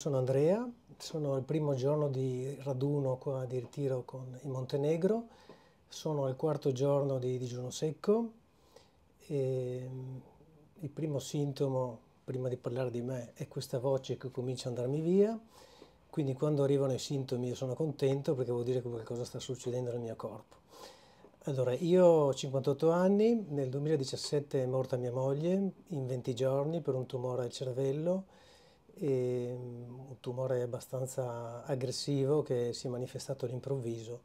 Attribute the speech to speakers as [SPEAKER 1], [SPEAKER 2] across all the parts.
[SPEAKER 1] Sono Andrea, sono al primo giorno di raduno qua di ritiro con il Montenegro, sono al quarto giorno di digiuno secco e mm, il primo sintomo, prima di parlare di me, è questa voce che comincia a andarmi via, quindi quando arrivano i sintomi io sono contento perché vuol dire che qualcosa sta succedendo nel mio corpo. Allora, io ho 58 anni, nel 2017 è morta mia moglie in 20 giorni per un tumore al cervello, e mm, un tumore abbastanza aggressivo che si è manifestato all'improvviso.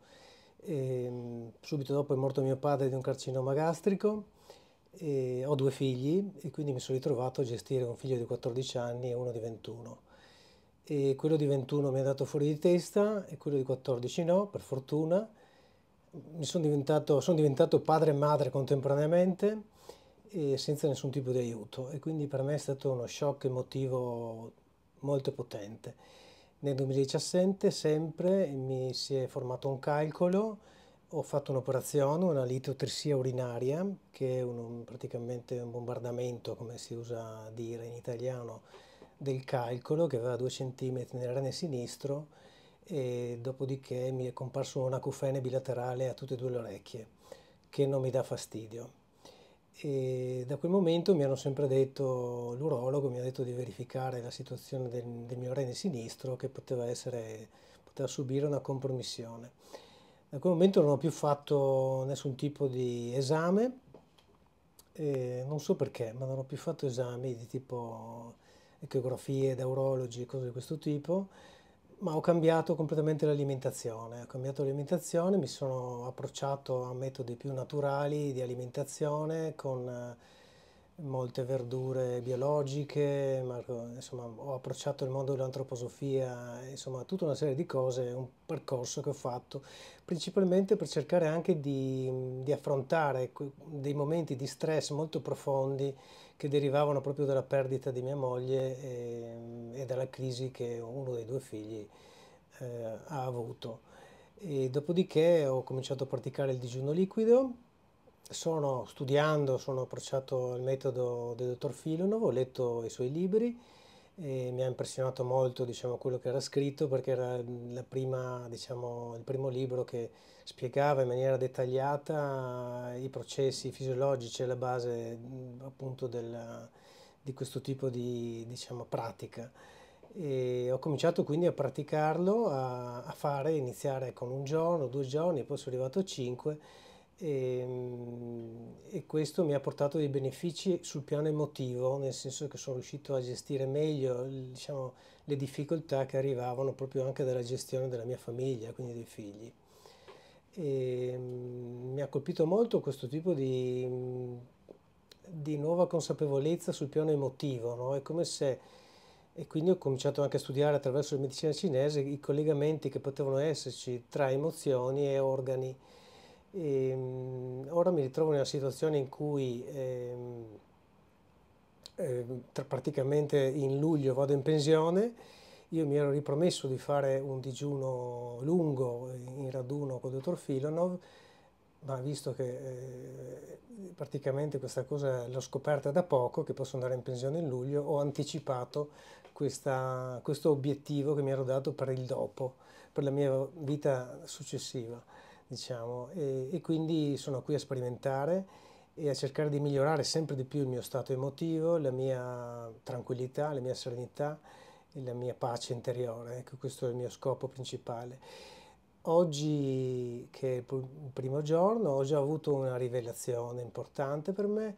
[SPEAKER 1] E, mm, subito dopo è morto mio padre di un carcinoma gastrico, e ho due figli e quindi mi sono ritrovato a gestire un figlio di 14 anni e uno di 21. E quello di 21 mi è dato fuori di testa e quello di 14 no, per fortuna. Sono diventato, sono diventato padre e madre contemporaneamente senza nessun tipo di aiuto e quindi per me è stato uno shock emotivo molto potente. Nel 2017 sempre mi si è formato un calcolo, ho fatto un'operazione, una litotrisia urinaria, che è un, praticamente un bombardamento, come si usa dire in italiano, del calcolo che aveva 2 cm nel rene sinistro e dopodiché mi è comparso un acufene bilaterale a tutte e due le orecchie che non mi dà fastidio e da quel momento mi hanno sempre detto, l'urologo mi ha detto di verificare la situazione del, del mio rene sinistro che poteva, essere, poteva subire una compromissione. Da quel momento non ho più fatto nessun tipo di esame, non so perché, ma non ho più fatto esami di tipo ecografie da urologi, cose di questo tipo, ma ho cambiato completamente l'alimentazione, ho cambiato l'alimentazione, mi sono approcciato a metodi più naturali di alimentazione con eh, molte verdure biologiche, ma, insomma ho approcciato il mondo dell'antroposofia, insomma tutta una serie di cose, un percorso che ho fatto, principalmente per cercare anche di, di affrontare dei momenti di stress molto profondi che derivavano proprio dalla perdita di mia moglie e, ehm, e dalla crisi che uno dei due figli eh, ha avuto. E dopodiché ho cominciato a praticare il digiuno liquido, sono studiando, sono approcciato al metodo del dottor Filonovo, ho letto i suoi libri, e mi ha impressionato molto diciamo, quello che era scritto perché era prima, diciamo, il primo libro che spiegava in maniera dettagliata i processi fisiologici alla base appunto della, di questo tipo di diciamo, pratica. E ho cominciato quindi a praticarlo, a, a fare, iniziare con un giorno, due giorni, poi sono arrivato a cinque e, ehm, e, questo mi ha portato dei benefici sul piano emotivo, nel senso che sono riuscito a gestire meglio diciamo, le difficoltà che arrivavano proprio anche dalla gestione della mia famiglia, quindi dei figli. E, ehm, mi ha colpito molto questo tipo di, di nuova consapevolezza sul piano emotivo, no? è come se e quindi ho cominciato anche a studiare attraverso la medicina cinese i collegamenti che potevano esserci tra emozioni e organi e, ehm, ora mi ritrovo in una situazione in cui eh, eh, praticamente in luglio vado in pensione, io mi ero ripromesso di fare un digiuno lungo eh, in raduno con il dottor Filonov, ma visto che eh, praticamente questa cosa l'ho scoperta da poco, che posso andare in pensione in luglio, ho anticipato questa, questo obiettivo che mi ero dato per il dopo, per la mia vita successiva diciamo, e, e quindi sono qui a sperimentare e a cercare di migliorare sempre di più il mio stato emotivo, la mia tranquillità, la mia serenità e la mia pace interiore. Ecco, questo è il mio scopo principale. Oggi, che è il primo giorno, ho già avuto una rivelazione importante per me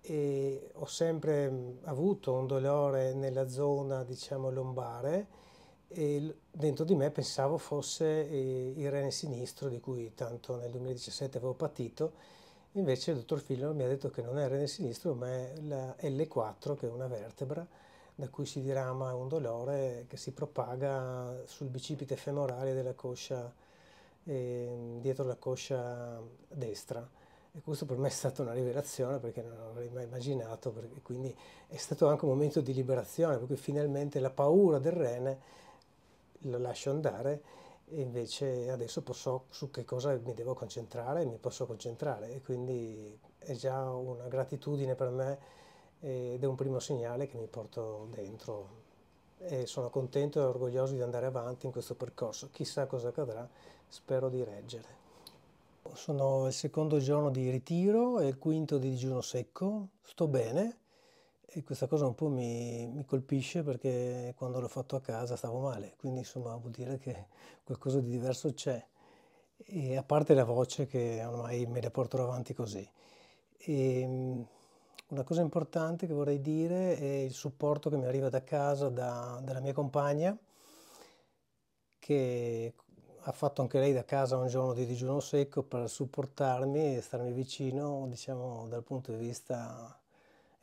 [SPEAKER 1] e ho sempre avuto un dolore nella zona, diciamo, lombare e dentro di me pensavo fosse eh, il rene sinistro di cui tanto nel 2017 avevo patito, invece il dottor Filo mi ha detto che non è il rene sinistro ma è la L4 che è una vertebra da cui si dirama un dolore che si propaga sul bicipite femorale della coscia, eh, dietro la coscia destra. E questo per me è stata una rivelazione perché non avrei mai immaginato, quindi è stato anche un momento di liberazione, perché finalmente la paura del rene lo lascio andare e invece adesso posso, su che cosa mi devo concentrare, mi posso concentrare e quindi è già una gratitudine per me ed è un primo segnale che mi porto dentro e sono contento e orgoglioso di andare avanti in questo percorso, chissà cosa accadrà, spero di reggere. Sono il secondo giorno di ritiro e il quinto di digiuno secco, sto bene, e questa cosa un po' mi, mi, colpisce perché quando l'ho fatto a casa stavo male, quindi insomma vuol dire che qualcosa di diverso c'è, e a parte la voce che ormai me la porto avanti così. E, ehm, una cosa importante che vorrei dire è il supporto che mi arriva da casa, da, dalla mia compagna, che ha fatto anche lei da casa un giorno di digiuno secco per supportarmi e starmi vicino, diciamo, dal punto di vista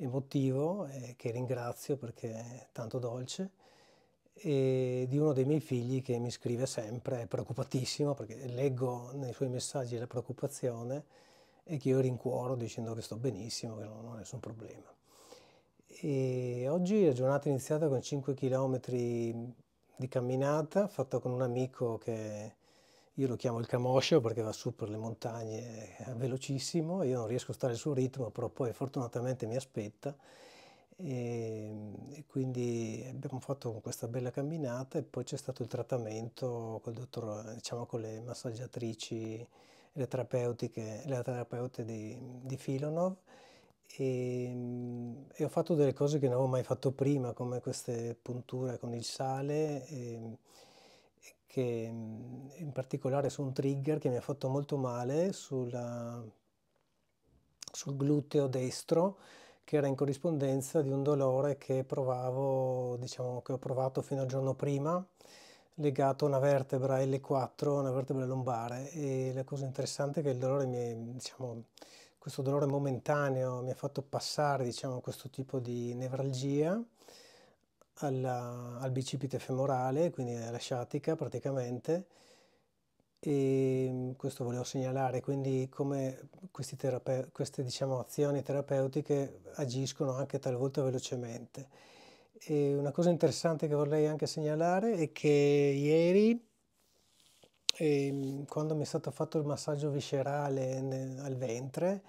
[SPEAKER 1] emotivo eh, che ringrazio perché è tanto dolce e di uno dei miei figli che mi scrive sempre, è preoccupatissimo perché leggo nei suoi messaggi la preoccupazione e che io rincuoro dicendo che sto benissimo, che non ho nessun problema. E oggi la giornata è iniziata con 5 km di camminata fatta con un amico che io lo chiamo il camoscio perché va su per le montagne velocissimo, io non riesco a stare sul ritmo, però poi fortunatamente mi aspetta. E, ehm, e quindi abbiamo fatto questa bella camminata e poi c'è stato il trattamento col dottor, diciamo, con le massaggiatrici, le terapeutiche, le terapeute di, di Filonov. E, ehm, e, ho fatto delle cose che non avevo mai fatto prima, come queste punture con il sale. E, ehm, che in particolare su un trigger che mi ha fatto molto male sulla, sul gluteo destro che era in corrispondenza di un dolore che provavo, diciamo che ho provato fino al giorno prima legato a una vertebra L4, una vertebra lombare e la cosa interessante è che il dolore mi è, diciamo, questo dolore momentaneo mi ha fatto passare diciamo, questo tipo di nevralgia alla, al bicipite femorale, quindi alla sciatica praticamente, e ehm, questo volevo segnalare, quindi come terape queste diciamo, azioni terapeutiche agiscono anche talvolta velocemente. E una cosa interessante che vorrei anche segnalare è che ieri, eh, quando mi è stato fatto il massaggio viscerale nel, al ventre,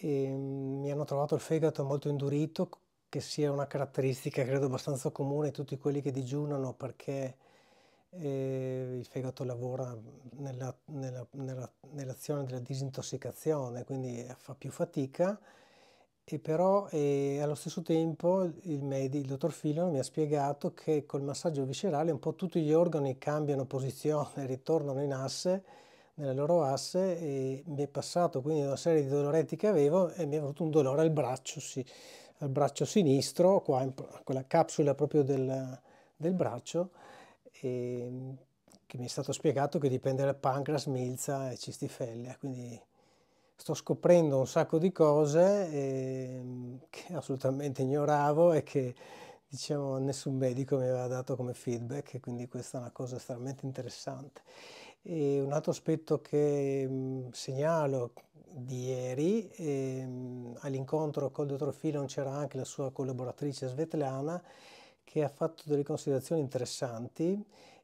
[SPEAKER 1] eh, mi hanno trovato il fegato molto indurito che sia una caratteristica credo abbastanza comune a tutti quelli che digiunano perché eh, il fegato lavora nella, nella, nella, nell'azione della disintossicazione, quindi eh, fa più fatica e però eh, allo stesso tempo il, medi, il dottor Filon mi ha spiegato che col massaggio viscerale un po' tutti gli organi cambiano posizione, ritornano in asse, nella loro asse e mi è passato quindi una serie di doloretti che avevo e mi è venuto un dolore al braccio, sì al braccio sinistro, qua in quella capsula proprio del, del braccio, ehm, che mi è stato spiegato che dipende dal pancreas, milza e cistifellea. Quindi sto scoprendo un sacco di cose e, ehm, che assolutamente ignoravo e che diciamo nessun medico mi aveva dato come feedback, quindi questa è una cosa estremamente interessante. E un altro aspetto che mh, mhmm, segnalo di ieri, e, ehm, mh, all'incontro col dottor Filon c'era anche la sua collaboratrice Svetlana che ha fatto delle considerazioni interessanti,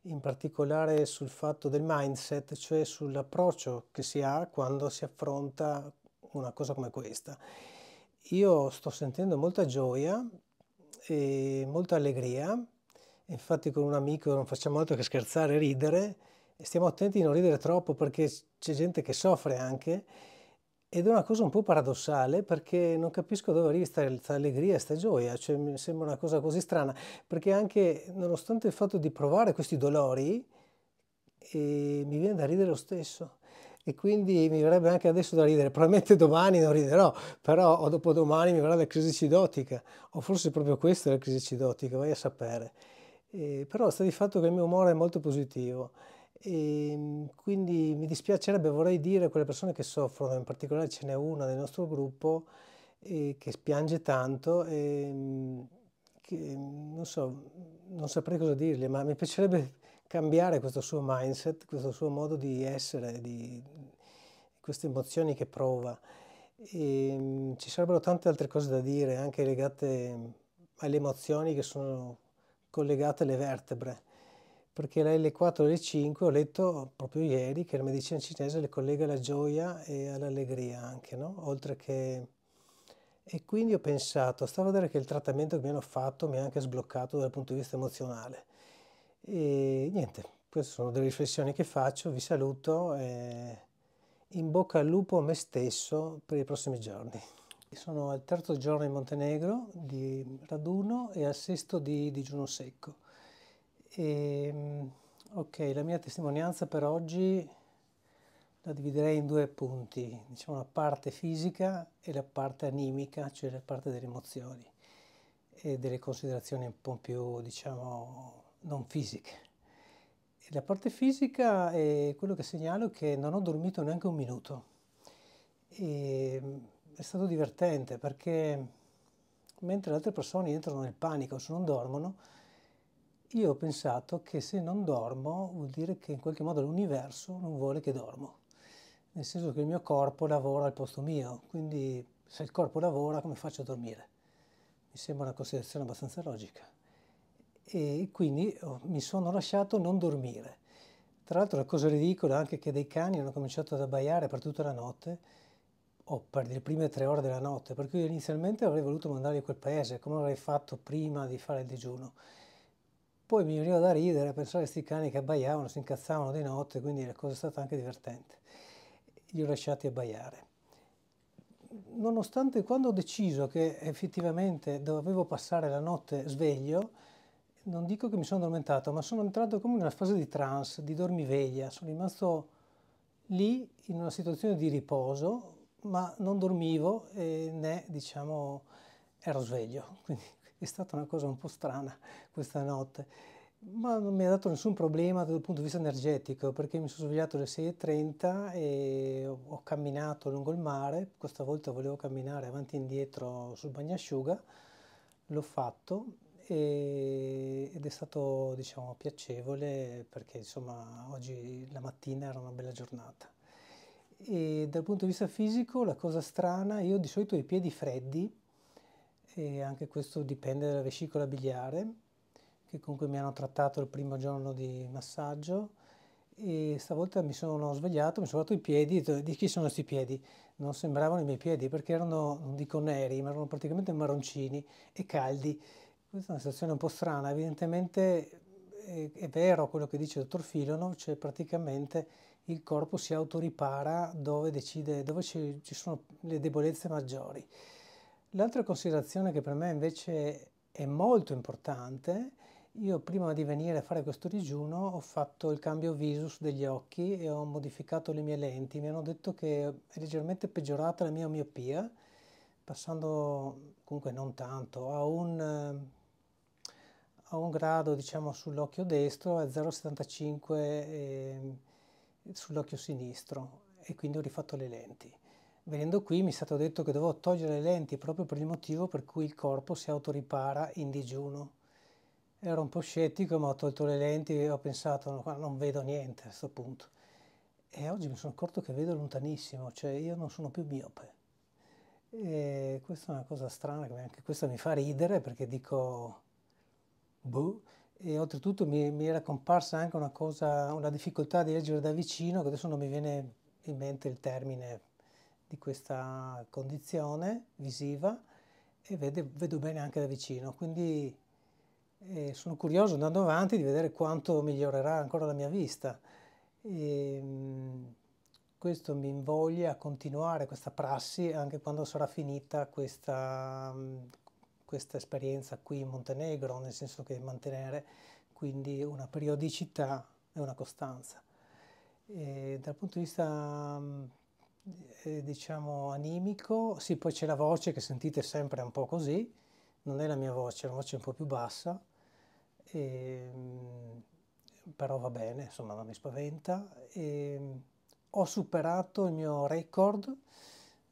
[SPEAKER 1] in particolare sul fatto del mindset, cioè sull'approccio che si ha quando si affronta una cosa come questa. Io sto sentendo molta gioia e molta allegria, infatti con un amico non facciamo altro che scherzare e ridere, e stiamo attenti a non ridere troppo perché c'è gente che soffre anche ed è una cosa un po' paradossale perché non capisco dove arrivi questa allegria, questa gioia, cioè mi sembra una cosa così strana perché anche nonostante il fatto di provare questi dolori eh, mi viene da ridere lo stesso e quindi mi verrebbe anche adesso da ridere, probabilmente domani non riderò, però o dopodomani mi verrà la crisi cidotica o forse proprio questa è la crisi cidotica, vai a sapere. Eh, però sta di fatto che il mio umore è molto positivo. E ehm, quindi mi dispiacerebbe, vorrei dire a quelle persone che soffrono, in particolare ce n'è una nel nostro gruppo eh, che piange tanto e ehm, che, non so, non saprei cosa dirgli, ma mi piacerebbe cambiare questo suo mindset, questo suo modo di essere, di, queste emozioni che prova. E, ehm, ci sarebbero tante altre cose da dire, anche legate alle emozioni che sono collegate alle vertebre perché lei alle 4 alle 5 ho letto proprio ieri che la medicina cinese le collega alla gioia e all'allegria anche, no? Oltre che... E quindi ho pensato, stavo a vedere che il trattamento che mi hanno fatto mi ha anche sbloccato dal punto di vista emozionale. E niente, queste sono delle riflessioni che faccio, vi saluto e in bocca al lupo a me stesso per i prossimi giorni. Sono al terzo giorno in Montenegro di raduno e al sesto di digiuno secco. E, ehm, ok, la mia testimonianza per oggi la dividerei in due punti, diciamo la parte fisica e la parte animica, cioè la parte delle emozioni e delle considerazioni un po' più, diciamo, non fisiche. E la parte fisica è quello che segnalo che non ho dormito neanche un minuto. E ehm, è stato divertente perché mentre le altre persone entrano nel panico se non dormono, io ho pensato che se non dormo vuol dire che in qualche modo l'universo non vuole che dormo, nel senso che il mio corpo lavora al posto mio, quindi se il corpo lavora come faccio a dormire? Mi sembra una considerazione abbastanza logica. E quindi oh, mi sono lasciato non dormire. Tra l'altro la cosa ridicola è anche che dei cani hanno cominciato ad abbaiare per tutta la notte o per le prime tre ore della notte, per cui inizialmente avrei voluto mandarli a quel paese, come avrei fatto prima di fare il digiuno poi mi veniva da ridere a pensare a questi cani che abbaiavano, si incazzavano di notte, quindi la cosa è stata anche divertente. Li ho lasciati abbaiare. Nonostante quando ho deciso che effettivamente dovevo passare la notte sveglio, non dico che mi sono addormentato, ma sono entrato come in una fase di trance, di dormiveglia, sono rimasto lì in una situazione di riposo, ma non dormivo né diciamo ero sveglio, quindi è stata una cosa un po' strana questa notte, ma non mi ha dato nessun problema dal punto di vista energetico, perché mi sono svegliato alle 6.30 e ho camminato lungo il mare, questa volta volevo camminare avanti e indietro sul bagnasciuga, l'ho fatto ed è stato diciamo piacevole perché insomma oggi la mattina era una bella giornata e dal punto di vista fisico la cosa strana io di solito ho i piedi freddi e anche questo dipende dalla vescicola biliare che comunque mi hanno trattato il primo giorno di massaggio e stavolta mi sono svegliato, mi sono fatto i piedi, di chi sono questi piedi? Non sembravano i miei piedi perché erano, non dico neri, ma erano praticamente marroncini e caldi. Questa è una situazione un po' strana, evidentemente è, è vero quello che dice il dottor Filonov, cioè praticamente il corpo si autoripara dove decide, dove ci, ci sono le debolezze maggiori. L'altra considerazione che per me invece è molto importante, io prima di venire a fare questo digiuno ho fatto il cambio visus degli occhi e ho modificato le mie lenti, mi hanno detto che è leggermente peggiorata la mia miopia, passando comunque non tanto a un, a un grado diciamo sull'occhio destro a 0,75 ehm, sull'occhio sinistro e quindi ho rifatto le lenti. Venendo qui mi è stato detto che dovevo togliere le lenti proprio per il motivo per cui il corpo si autoripara in digiuno. Ero un po' scettico, ma ho tolto le lenti e ho pensato, non vedo niente a questo punto. E oggi mi sono accorto che vedo lontanissimo, cioè io non sono più miope. E questa è una cosa strana, anche questa mi fa ridere perché dico, boh. E oltretutto mi, mi era comparsa anche una cosa, una difficoltà di leggere da vicino, che adesso non mi viene in mente il termine di questa condizione visiva e vede, vedo bene anche da vicino, quindi eh, sono curioso andando avanti di vedere quanto migliorerà ancora la mia vista. E, ehm, questo mi invoglia a continuare questa prassi anche quando sarà finita questa, questa esperienza qui in Montenegro, nel senso che mantenere quindi una periodicità e una costanza. E eh, dal punto di vista eh, diciamo animico, sì poi c'è la voce che sentite sempre un po' così, non è la mia voce, è una voce un po' più bassa, e, ehm, però va bene, insomma non mi spaventa. E, ehm, ho superato il mio record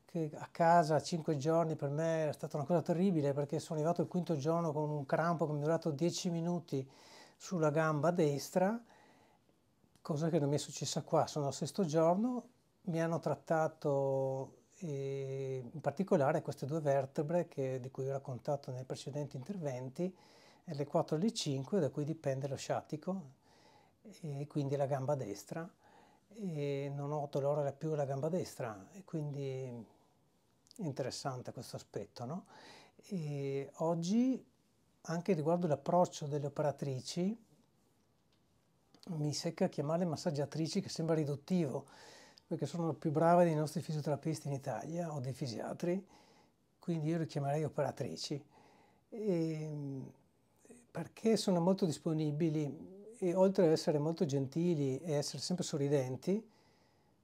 [SPEAKER 1] che a casa a 5 giorni per me è stata una cosa terribile perché sono arrivato il quinto giorno con un crampo che mi è durato 10 minuti sulla gamba destra, cosa che non mi è successa qua, sono al sesto giorno mi hanno trattato eh, in particolare queste due vertebre che, di cui ho raccontato nei precedenti interventi, L4 e L5, da cui dipende lo sciatico e quindi la gamba destra. E non ho dolore più la gamba destra e quindi interessante questo aspetto. No? E oggi anche riguardo l'approccio delle operatrici mi secca chiamarle massaggiatrici che sembra riduttivo perché sono più brava dei nostri fisioterapisti in Italia o dei fisiatri, quindi io le chiamerei operatrici, e, ehm, perché sono molto disponibili e oltre ad essere molto gentili e essere sempre sorridenti,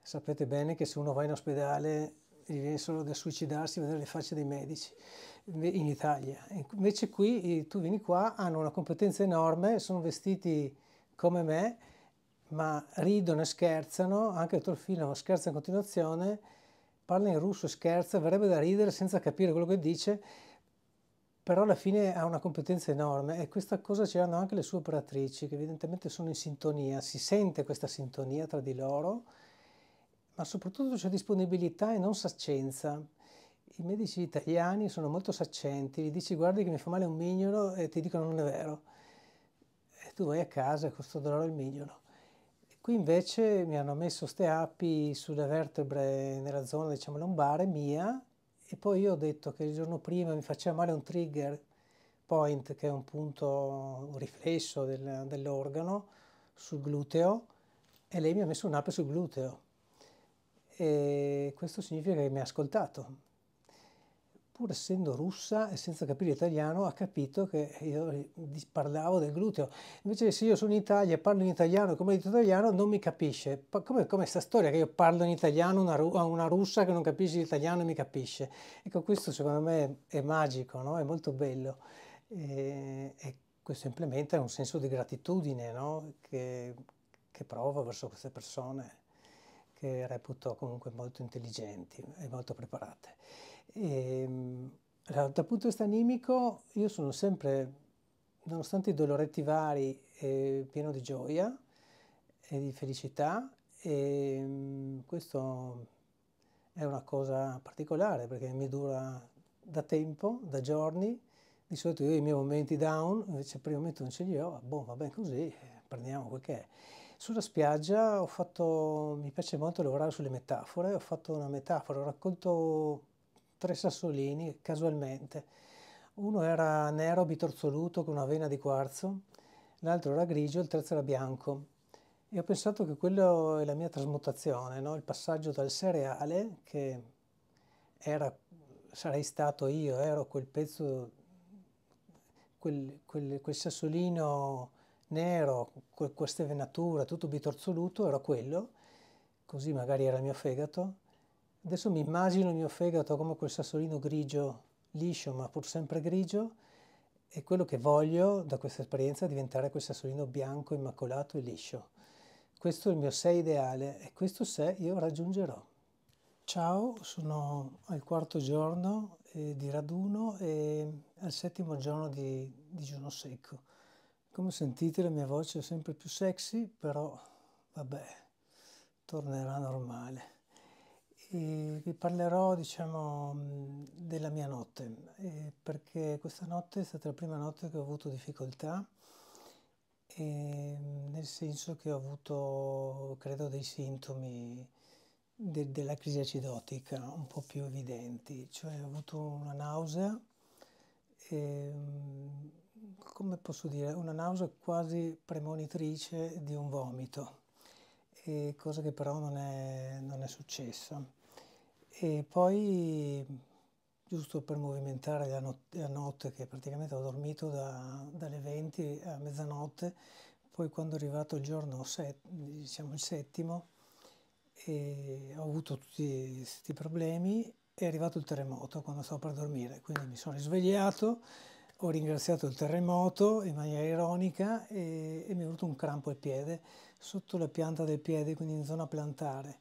[SPEAKER 1] sapete bene che se uno va in ospedale gli viene solo da suicidarsi e vedere le facce dei medici in Italia. Invece qui eh, tu vieni qua, hanno una competenza enorme, sono vestiti come me, ma ridono e scherzano, anche tutto il film scherza in continuazione, parla in russo e scherza, verrebbe da ridere senza capire quello che dice, però alla fine ha una competenza enorme e questa cosa ce l'hanno anche le sue operatrici che evidentemente sono in sintonia, si sente questa sintonia tra di loro, ma soprattutto c'è disponibilità e non saccenza. I medici italiani sono molto saccenti, gli dici guardi che mi fa male un mignolo e ti dicono non è vero. E tu vai a casa e questo dolore al mignolo. Qui invece mi hanno messo ste api sulle vertebre nella zona diciamo lombare mia e poi io ho detto che il giorno prima mi faceva male un trigger point che è un punto un riflesso del, dell'organo sul gluteo e lei mi ha messo un'ape sul gluteo e questo significa che mi ha ascoltato pur essendo russa e senza capire italiano, ha capito che io parlavo del gluteo. Invece se io sono in Italia e parlo in italiano, come dico italiano, non mi capisce. Come questa storia che io parlo in italiano a una, russa che non capisce l'italiano e mi capisce. Ecco, questo secondo me è magico, no? è molto bello. E, e, questo implementa un senso di gratitudine no? che, che provo verso queste persone che reputo comunque molto intelligenti e molto preparate. E, ehm, allora, dal punto di vista animico io sono sempre, nonostante i doloretti vari, eh, pieno di gioia e di felicità e ehm, questo è una cosa particolare perché mi dura da tempo, da giorni, di solito io ho i miei momenti down, invece prima il momento non ce li ho, boh, va bene così, eh, prendiamo quel che è. Sulla spiaggia ho fatto, mi piace molto lavorare sulle metafore, ho fatto una metafora, ho raccolto tre sassolini casualmente. Uno era nero bitorzoluto con una vena di quarzo, l'altro era grigio, il terzo era bianco. E ho pensato che quella è la mia trasmutazione, no? il passaggio dal cereale, che era, sarei stato io, ero quel pezzo, quel, quel, quel sassolino nero, con queste venature, tutto bitorzoluto, era quello, così magari era il mio fegato, Adesso mi immagino il mio fegato come quel sassolino grigio, liscio ma pur sempre grigio, e quello che voglio da questa esperienza è diventare quel sassolino bianco, immacolato e liscio. Questo è il mio sé ideale e questo sé io raggiungerò. Ciao, sono al quarto giorno eh, di raduno e al settimo giorno di digiuno secco. Come sentite la mia voce è sempre più sexy, però vabbè, tornerà normale e vi parlerò diciamo, mm, della mia notte, eh, perché questa notte è stata la prima notte che ho avuto difficoltà, eh, nel senso che ho avuto, credo, dei sintomi de- della crisi acidotica un po' più evidenti, cioè ho avuto una nausea, eh, come posso dire, una nausea quasi premonitrice di un vomito cosa che però non è, non è successa. E poi, giusto per movimentare la, not la notte, che praticamente ho dormito da, dalle 20 a mezzanotte, poi quando è arrivato il giorno, diciamo il settimo, ho avuto tutti questi problemi, è arrivato il terremoto quando stavo per dormire, quindi mi sono risvegliato, ho ringraziato il terremoto in maniera ironica e, e mi è venuto un crampo al piede, sotto la pianta del piede, quindi in zona plantare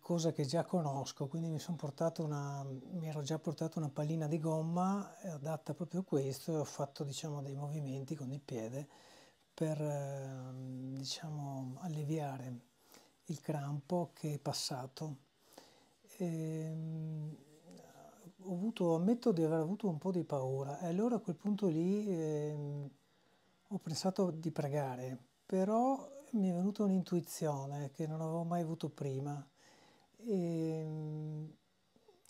[SPEAKER 1] cosa che già conosco, quindi mi, una, mi, ero già portato una pallina di gomma adatta proprio a questo e ho fatto diciamo, dei movimenti con il piede per ehm, diciamo, alleviare il crampo che è passato. E, ehm, ho avuto, ammetto di aver avuto un po' di paura e allora a quel punto lì eh, ho pensato di pregare, però mi è venuta un'intuizione che non avevo mai avuto prima e, ehm,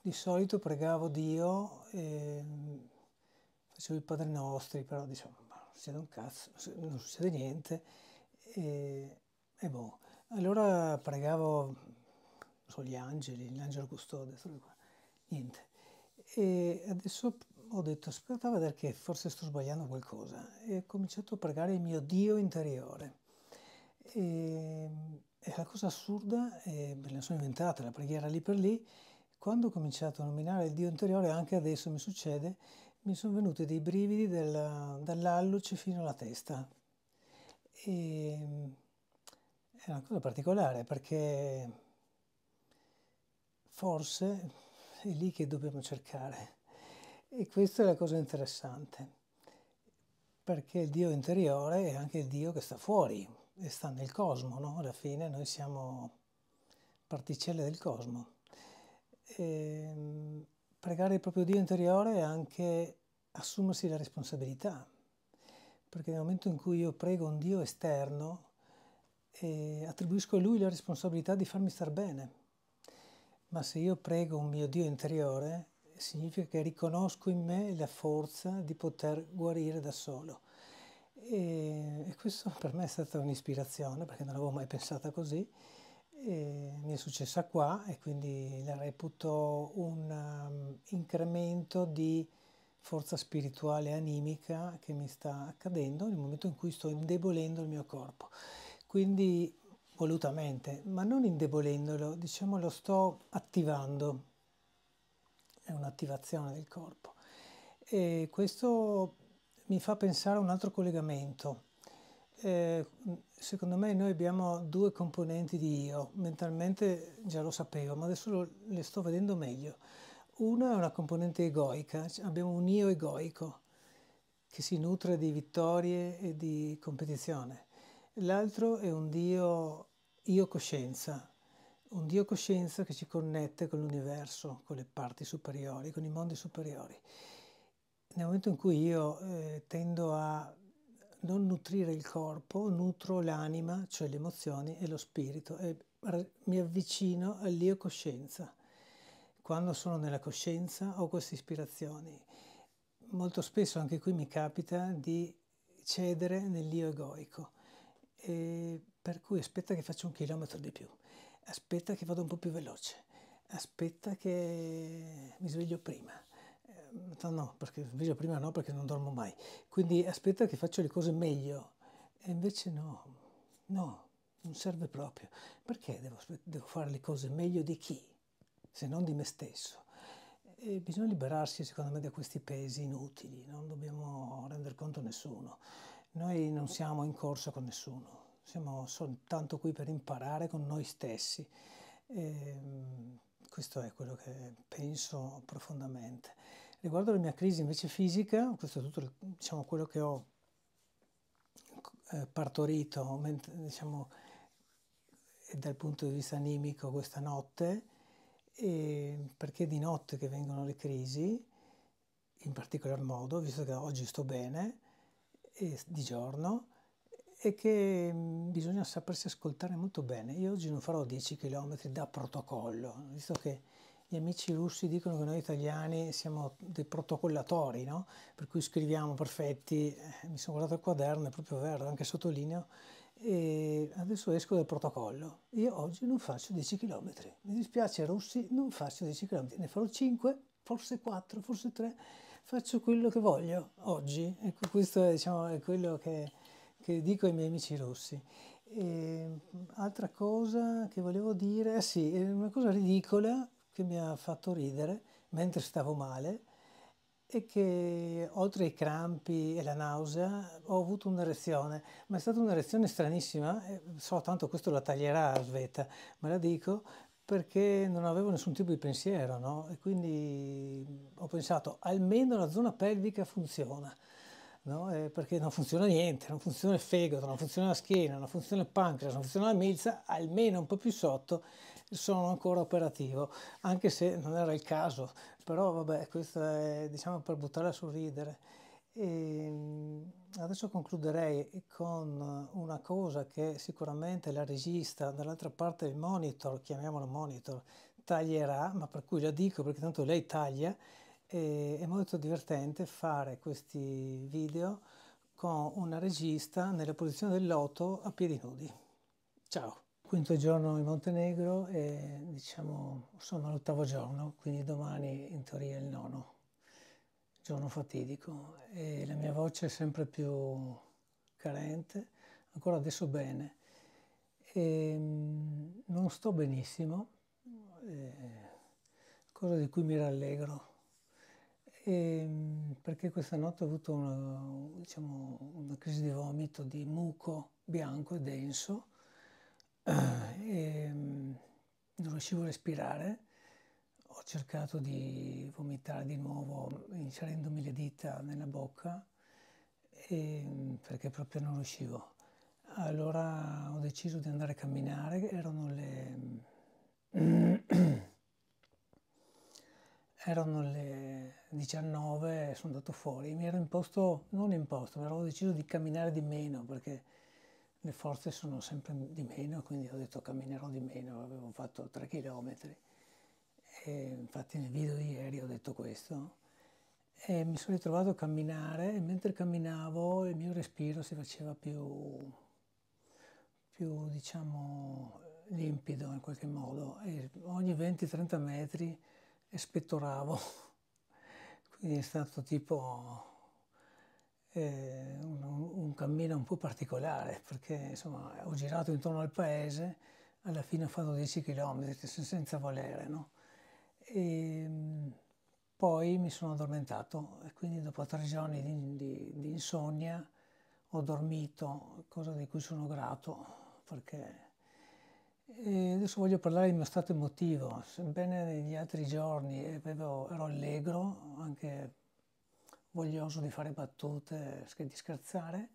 [SPEAKER 1] di solito pregavo Dio, e, ehm, facevo i Padre Nostri, però diciamo, ma non succede un cazzo, non succede niente. E, e boh. Allora pregavo so, gli angeli, l'angelo custode, niente. E adesso ho detto, aspetta a vedere che forse sto sbagliando qualcosa. E ho cominciato a pregare il mio Dio interiore. E, ehm, e la cosa assurda, eh, me la sono inventata, la preghiera lì per lì, quando ho cominciato a nominare il Dio interiore, anche adesso mi succede, mi sono venuti dei brividi della, dall'alluce fino alla testa. E, è una cosa particolare perché forse è lì che dobbiamo cercare. E questa è la cosa interessante, perché il Dio interiore è anche il Dio che sta fuori, e sta nel cosmo, no? alla fine noi siamo particelle del cosmo. E ehm, pregare il proprio Dio interiore è anche assumersi la responsabilità, perché nel momento in cui io prego un Dio esterno, eh, attribuisco a Lui la responsabilità di farmi star bene. Ma se io prego un mio Dio interiore, significa che riconosco in me la forza di poter guarire da solo e, e, questo per me è stata un'ispirazione perché non l'avevo mai pensata così. E mi è successa qua e quindi la reputo un um, incremento di forza spirituale e animica che mi sta accadendo nel momento in cui sto indebolendo il mio corpo. Quindi volutamente, ma non indebolendolo, diciamo lo sto attivando, è un'attivazione del corpo. E questo mi fa pensare a un altro collegamento. Eh, secondo me noi abbiamo due componenti di io, mentalmente già lo sapevo, ma adesso lo, le sto vedendo meglio. Una è una componente egoica, abbiamo un io egoico che si nutre di vittorie e di competizione. L'altro è un Dio io coscienza, un Dio coscienza che ci connette con l'universo, con le parti superiori, con i mondi superiori nel momento in cui io eh, tendo a non nutrire il corpo, nutro l'anima, cioè le emozioni e lo spirito e mi avvicino all'io coscienza. Quando sono nella coscienza ho queste ispirazioni. Molto spesso anche qui mi capita di cedere nell'io egoico, e per cui aspetta che faccio un chilometro di più, aspetta che vado un po' più veloce, aspetta che mi sveglio prima no, perché sveglio prima no, perché non dormo mai. Quindi aspetta che faccio le cose meglio. E invece no, no, non serve proprio. Perché devo, devo fare le cose meglio di chi? Se non di me stesso. E bisogna liberarsi, secondo me, da questi pesi inutili, non dobbiamo rendere conto a nessuno. Noi non siamo in corsa con nessuno, siamo soltanto qui per imparare con noi stessi. E ehm, questo è quello che penso profondamente. Riguardo alla mia crisi invece fisica, questo è tutto diciamo, quello che ho eh, partorito diciamo, eh, dal punto di vista animico questa notte, perché è di notte che vengono le crisi, in particolar modo, visto che oggi sto bene, di giorno, e che mm, bisogna sapersi ascoltare molto bene. Io oggi non farò 10 km da protocollo, visto che gli amici russi dicono che noi italiani siamo dei protocollatori, no? per cui scriviamo perfetti, eh, mi sono guardato il quaderno, è proprio vero, anche sottolineo, e adesso esco dal protocollo. Io oggi non faccio 10 km, mi dispiace russi, non faccio 10 km, ne farò 5, forse 4, forse 3, faccio quello che voglio oggi. Ecco, questo è, diciamo, è quello che, che dico ai miei amici russi. E, ehm, altra cosa che volevo dire, eh sì, è una cosa ridicola, che mi ha fatto ridere mentre stavo male e che oltre ai crampi e la nausea ho avuto un'erezione, ma è stata un'erezione stranissima, eh, so tanto questo la taglierà Sveta, me la dico perché non avevo nessun tipo di pensiero no? e quindi ho pensato almeno la zona pelvica funziona. No? Eh, perché non funziona niente, non funziona il fegato, non funziona la schiena, non funziona il pancreas, non funziona la milza, almeno un po' più sotto sono ancora operativo, anche se non era il caso, però vabbè, questo è diciamo per buttare a sorridere. E ehm, adesso concluderei con una cosa che sicuramente la regista, dall'altra parte il monitor, chiamiamolo monitor, taglierà, ma per cui la dico perché tanto lei taglia, è molto divertente fare questi video con una regista nella posizione del loto a piedi nudi. Ciao! quinto giorno in Montenegro e diciamo insomma l'ottavo giorno, quindi domani in teoria è il nono, giorno fatidico. E la mia voce è sempre più carente, ancora adesso bene. E, ehm, non sto benissimo, eh, cosa di cui mi rallegro. E, ehm, perché questa notte ho avuto una, diciamo, una crisi di vomito di muco bianco e denso e eh, ehm, non riuscivo a respirare, ho cercato di vomitare di nuovo inserendomi le dita nella bocca e, ehm, perché proprio non riuscivo. Allora ho deciso di andare a camminare, erano le... erano le 19 sono andato fuori, mi ero imposto, non imposto, ma avevo deciso di camminare di meno perché le forze sono sempre di meno, quindi ho detto camminerò di meno, avevo fatto 3 km. E infatti nel video di ieri ho detto questo. E mi sono ritrovato a camminare e mentre camminavo il mio respiro si faceva più, più diciamo, limpido in qualche modo. E ogni 20-30 metri spettoravo, quindi è stato tipo eh, un, un, cammino un po' particolare perché insomma, ho girato intorno al paese, alla fine ho fatto 10 km senza volere. No? E, ehm, poi mi sono addormentato e quindi dopo tre giorni di, di, di insonnia ho dormito, cosa di cui sono grato perché e eh, adesso voglio parlare del mio stato emotivo, sebbene negli altri giorni ero allegro, anche voglioso di fare battute, di scherzare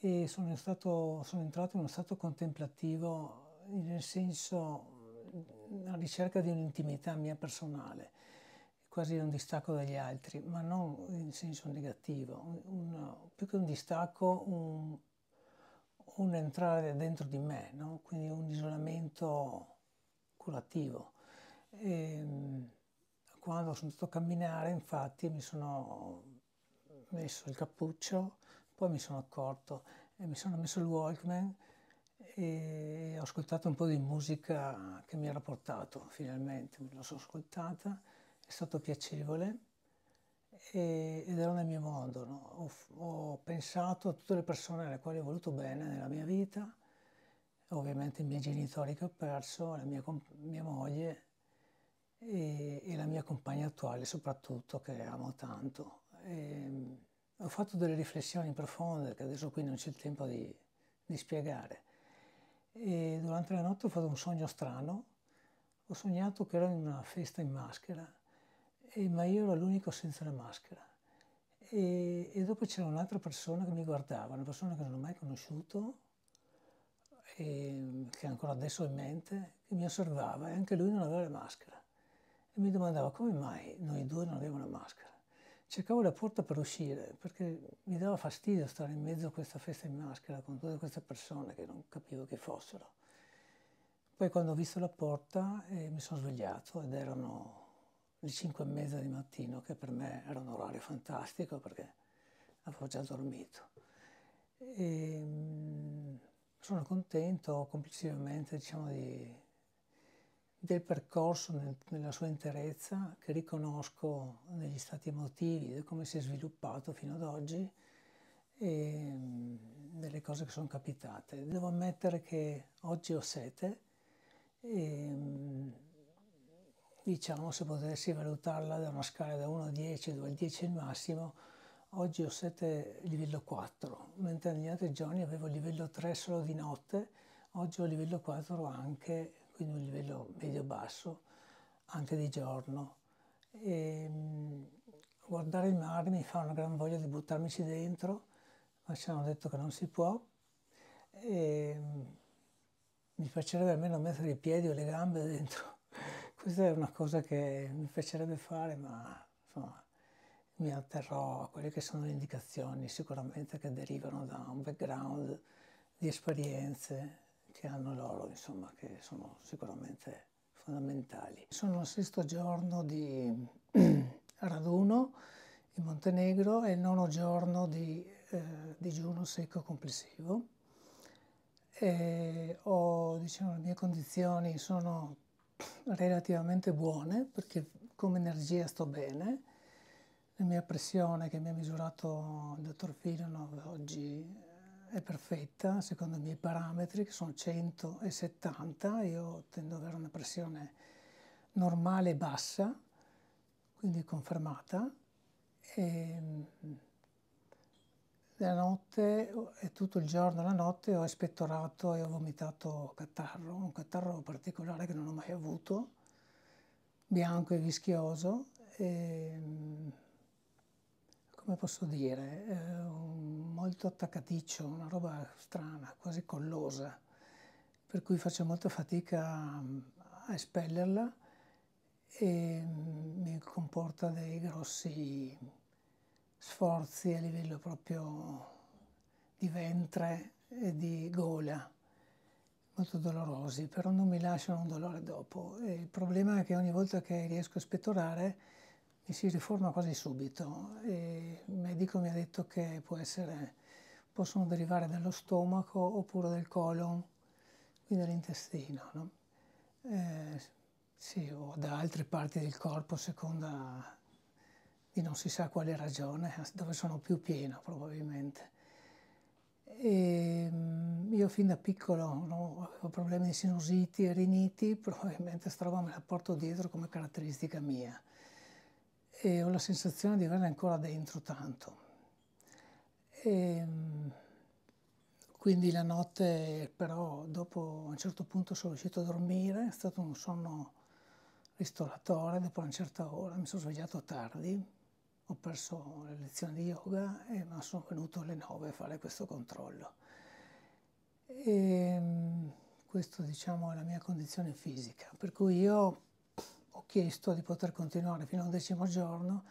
[SPEAKER 1] e sono, stato, sono entrato in uno stato contemplativo nel senso la ricerca di un'intimità mia personale, quasi un distacco dagli altri, ma non in senso negativo, un, un, più che un distacco, un, un entrare dentro di me, no? quindi un isolamento curativo. E, ehm, quando sono andato a camminare, infatti, mi sono messo il cappuccio, poi mi sono accorto e mi sono messo il Walkman e ho ascoltato un po' di musica che mi era portato finalmente, me la sono ascoltata, è stato piacevole e, ed ero nel mio mondo, no? ho, ho, pensato a tutte le persone alle quali ho voluto bene nella mia vita, ovviamente i miei genitori che ho perso, la mia, mia moglie e, e la mia compagna attuale soprattutto che amo tanto. E, ehm, ho fatto delle riflessioni profonde che adesso qui non c'è il tempo di, di spiegare. E durante la notte ho fatto un sogno strano, ho sognato che ero in una festa in maschera, e, ma io ero l'unico senza la maschera. E, e, dopo c'era un'altra persona che mi guardava, una persona che non ho mai conosciuto, e, ehm, che ancora adesso ho in mente, che mi osservava e anche lui non aveva la maschera e mi domandavo come mai noi due non avevamo la maschera. Cercavo la porta per uscire perché mi dava fastidio stare in mezzo a questa festa in maschera con tutte queste persone che non capivo chi fossero. Poi quando ho visto la porta eh, mi sono svegliato ed erano le 5 e mezza di mattino che per me era un orario fantastico perché avevo già dormito. E, ehm, sono contento complessivamente diciamo, di del percorso nel, nella sua interezza che riconosco negli stati emotivi, di come si è sviluppato fino ad oggi e mm, delle cose che sono capitate. Devo ammettere che oggi ho sete e mm, diciamo se potessi valutarla da una scala da 1 a 10, 2 a 10 il massimo, oggi ho sete livello 4, mentre negli altri giorni avevo livello 3 solo di notte, oggi ho livello 4 anche quindi un livello medio-basso, anche di giorno. E, ehm, guardare il mare mi fa una gran voglia di buttarmici dentro, ma ci hanno detto che non si può. E, ehm, mi piacerebbe almeno mettere i piedi o le gambe dentro. Questa è una cosa che mi piacerebbe fare, ma insomma mi atterrò a quelle che sono le indicazioni sicuramente che derivano da un background di esperienze che hanno loro, insomma, che sono sicuramente fondamentali. Sono il sesto giorno di raduno in Montenegro e il nono giorno di eh, digiuno secco complessivo. E ho, diciamo, le mie condizioni sono relativamente buone perché come energia sto bene. La mia pressione che mi ha misurato il dottor Filano oggi è perfetta secondo i miei parametri che sono 170, io tendo ad avere una pressione normale bassa, quindi confermata. E ehm, la notte e tutto il giorno la notte ho espettorato e ho vomitato catarro, un catarro particolare che non ho mai avuto, bianco e vischioso. E, ehm, come posso dire, eh, molto attaccaticcio, una roba strana, quasi collosa, per cui faccio molta fatica a espellerla e mm, mi comporta dei grossi sforzi a livello proprio di ventre e di gola, molto dolorosi, però non mi lasciano un dolore dopo. E il problema è che ogni volta che riesco a spettorare e si riforma quasi subito. E il medico mi ha detto che essere, possono derivare dallo stomaco oppure dal colon, quindi dall'intestino, no? eh, sì, o da altre parti del corpo, a seconda di non si sa quale ragione, dove sono più pieno probabilmente. E mm, io fin da piccolo no, avevo problemi di sinusiti e riniti, probabilmente questa roba me la porto dietro come caratteristica mia e ho la sensazione di averne ancora dentro tanto. E, ehm, quindi la notte, però, dopo a un certo punto sono riuscito a dormire, è stato un sonno ristoratore, dopo una certa ora mi sono svegliato tardi, ho perso le lezioni di yoga e ma sono venuto alle nove a fare questo controllo. E, ehm, questa diciamo è la mia condizione fisica, per cui io ho chiesto di poter continuare fino al decimo giorno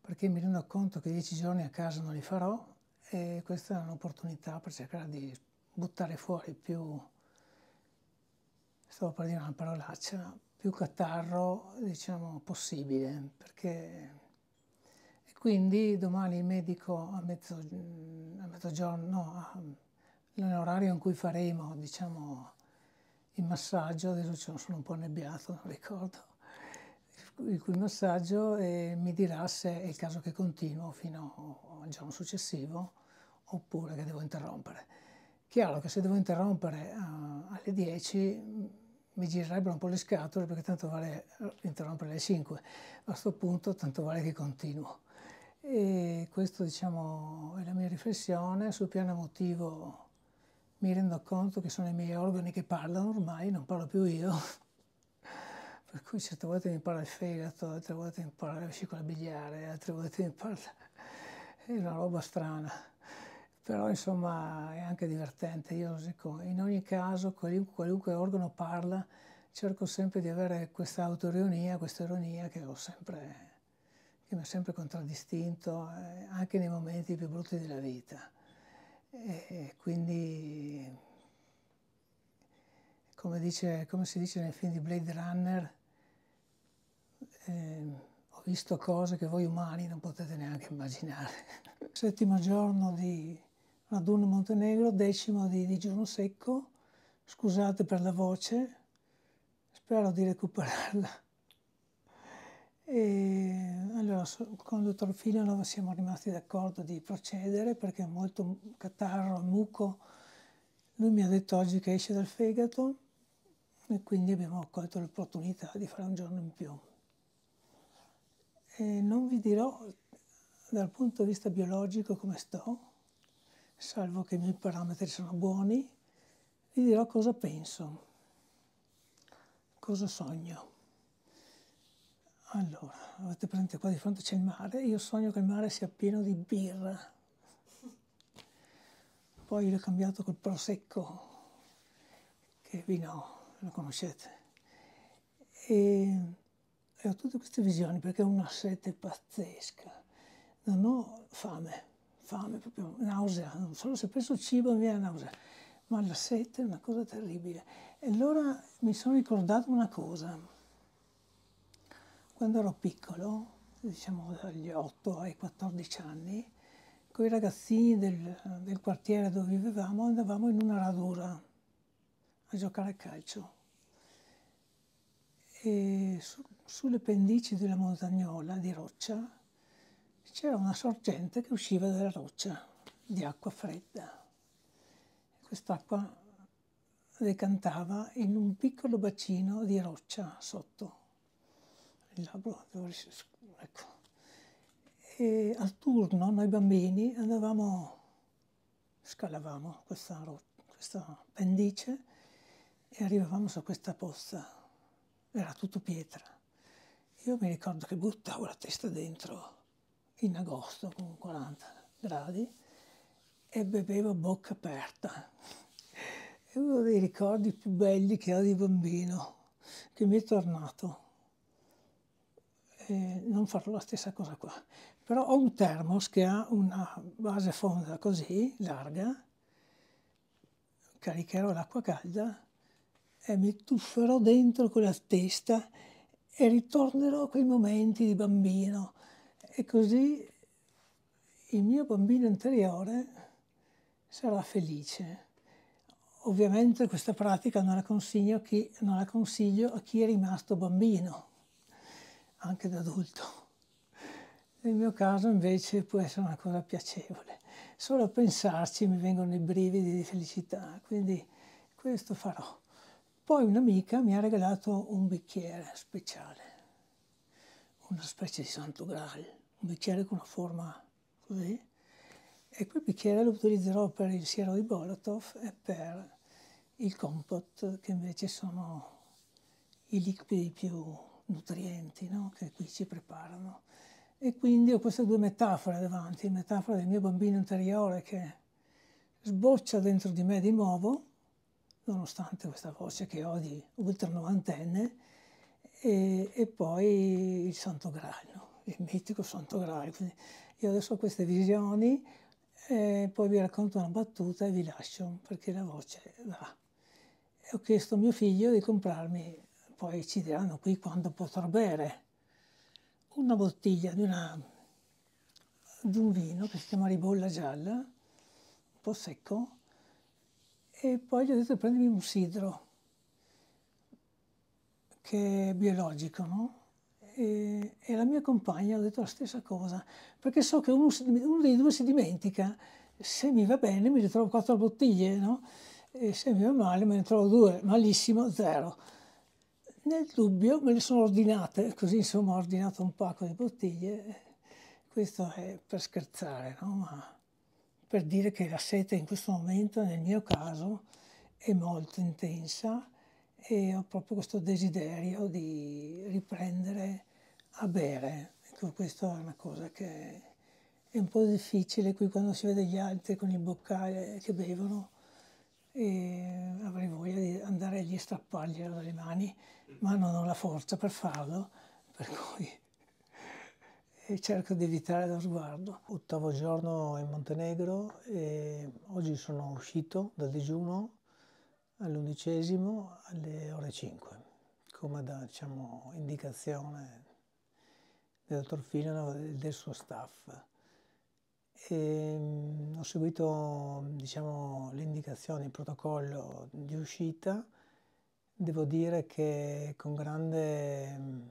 [SPEAKER 1] perché mi rendo conto che dieci giorni a casa non li farò e questa è un'opportunità per cercare di buttare fuori più, stavo per dire una parolaccia, più catarro, diciamo, possibile, perché... E quindi domani il medico a, mezzo, a mezzogiorno, no, nell'orario in cui faremo, diciamo, il massaggio, adesso sono un po' annebbiato, non ricordo, il cui massaggio e eh, mi dirà se è il caso che continuo fino al giorno successivo oppure che devo interrompere. Chiaro che se devo interrompere uh, alle 10 mi girerebbero un po' le scatole perché tanto vale interrompere alle 5, a questo punto tanto vale che continuo. E questa diciamo, è la mia riflessione sul piano emotivo mi rendo conto che sono i miei organi che parlano ormai, non parlo più io. Per cui certe volte mi parla il fegato, altre volte mi parla la vescicola biliare, altre volte mi parla... è una roba strana. Però insomma è anche divertente, io lo dico. In ogni caso, qualunque, qualunque organo parla, cerco sempre di avere questa autorionia, questa ironia che ho sempre, che mi ha sempre contraddistinto, eh, anche nei momenti più brutti della vita. E eh, eh, quindi, come, dice, come, si dice nel film di Blade Runner, eh, ho visto cose che voi umani non potete neanche immaginare. Settimo giorno di raduno Montenegro, decimo di digiuno secco, scusate per la voce, spero di recuperarla. E allora, con il dottor Filano siamo rimasti d'accordo di procedere perché è molto catarro, muco. Lui mi ha detto oggi che esce dal fegato e quindi abbiamo colto l'opportunità di fare un giorno in più. E non vi dirò dal punto di vista biologico come sto, salvo che i miei parametri sono buoni, vi dirò cosa penso, cosa sogno. Allora, avete presente qua di fronte c'è il mare, io sogno che il mare sia pieno di birra. Poi l'ho cambiato col prosecco, che vino lo conoscete. E, e ho tutte queste visioni perché ho una sete pazzesca. Non ho fame, fame proprio, nausea. Non solo se penso al cibo mi viene la nausea, ma la sete è una cosa terribile. E allora mi sono ricordato una cosa quando ero piccolo, diciamo dagli 8 ai 14 anni, con i ragazzini del, del quartiere dove vivevamo andavamo in una radura a giocare a calcio. E su, sulle pendici della montagnola di roccia c'era una sorgente che usciva dalla roccia di acqua fredda. Quest'acqua decantava in un piccolo bacino di roccia sotto il labbro, ecco. E al turno noi bambini andavamo, scalavamo questa, questa pendice e arrivavamo su questa pozza. Era tutto pietra. Io mi ricordo che buttavo la testa dentro in agosto con 40 gradi e bevevo a bocca aperta. È uno dei ricordi più belli che ho di bambino, che mi è tornato eh, non farò la stessa cosa qua. Però ho un thermos che ha una base fonda così, larga, caricherò l'acqua calda e mi tufferò dentro con la testa e ritornerò a quei momenti di bambino. E così il mio bambino interiore sarà felice. Ovviamente questa pratica non la consiglio a chi, la consiglio a chi è rimasto bambino anche da adulto. Nel mio caso invece può essere una cosa piacevole. Solo a pensarci mi vengono i brividi di felicità, quindi questo farò. Poi un'amica mi ha regalato un bicchiere speciale, una specie di santo graal, un bicchiere con una forma così, e quel bicchiere lo utilizzerò per il siero di Bolotov e per il compot, che invece sono i liquidi più nutrienti no? che qui ci preparano. E quindi ho queste due metafore davanti, la metafora del mio bambino interiore che sboccia dentro di me di nuovo, nonostante questa voce che ho di ultra novantenne, e, e poi il Santo Graal, il mitico Santo Graal. Quindi io adesso ho queste visioni, e poi vi racconto una battuta e vi lascio perché la voce va. E ho chiesto a mio figlio di comprarmi poi ci diranno qui quando potrò bere una bottiglia di, una, di un vino che si chiama Ribolla Gialla, un po' secco, e poi gli ho detto di prendermi un sidro, che è biologico, no? E, e la mia compagna ha detto la stessa cosa, perché so che uno, uno dei due si dimentica, se mi va bene mi ritrovo quattro bottiglie, no? E se mi va male me ne trovo due, malissimo, zero. Nel dubbio me le sono ordinate, così insomma ho ordinato un pacco di bottiglie. Questo è per scherzare, no? Ma per dire che la sete in questo momento, nel mio caso, è molto intensa e ho proprio questo desiderio di riprendere a bere. Ecco, questa è una cosa che è un po' difficile qui quando si vede gli altri con il boccale che bevono e avrei voglia di andare a e strapparglielo dalle mani ma non ho la forza per farlo, per cui cerco di evitare lo sguardo. Ottavo giorno in Montenegro e oggi sono uscito dal digiuno all'undicesimo alle ore 5, come da diciamo, indicazione del dottor Filano e del suo staff. E, ehm, ho seguito diciamo, le indicazioni, il protocollo di uscita devo dire che con grande...